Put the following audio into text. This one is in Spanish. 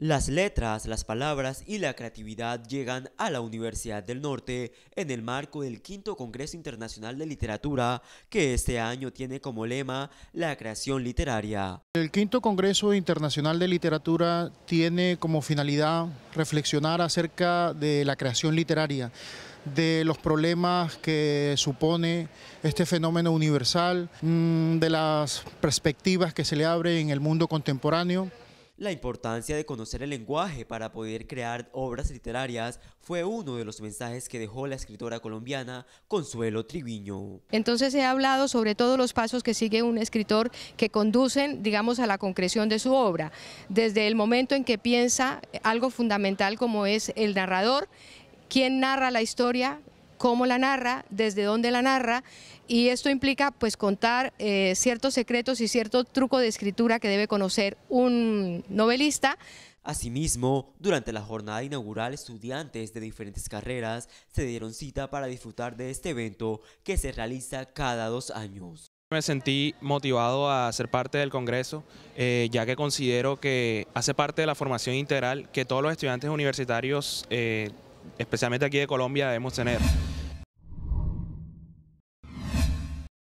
Las letras, las palabras y la creatividad llegan a la Universidad del Norte en el marco del quinto Congreso Internacional de Literatura, que este año tiene como lema la creación literaria. El quinto Congreso Internacional de Literatura tiene como finalidad reflexionar acerca de la creación literaria de los problemas que supone este fenómeno universal, mm, de las perspectivas que se le abren en el mundo contemporáneo. La importancia de conocer el lenguaje para poder crear obras literarias fue uno de los mensajes que dejó la escritora colombiana Consuelo Triviño. Entonces he hablado sobre todos los pasos que sigue un escritor que conducen, digamos, a la concreción de su obra. Desde el momento en que piensa algo fundamental como es el narrador, quién narra la historia, cómo la narra, desde dónde la narra, y esto implica pues contar eh, ciertos secretos y cierto truco de escritura que debe conocer un novelista. Asimismo, durante la jornada inaugural, estudiantes de diferentes carreras se dieron cita para disfrutar de este evento que se realiza cada dos años. Me sentí motivado a ser parte del Congreso, eh, ya que considero que hace parte de la formación integral que todos los estudiantes universitarios eh, especialmente aquí de Colombia, debemos tener.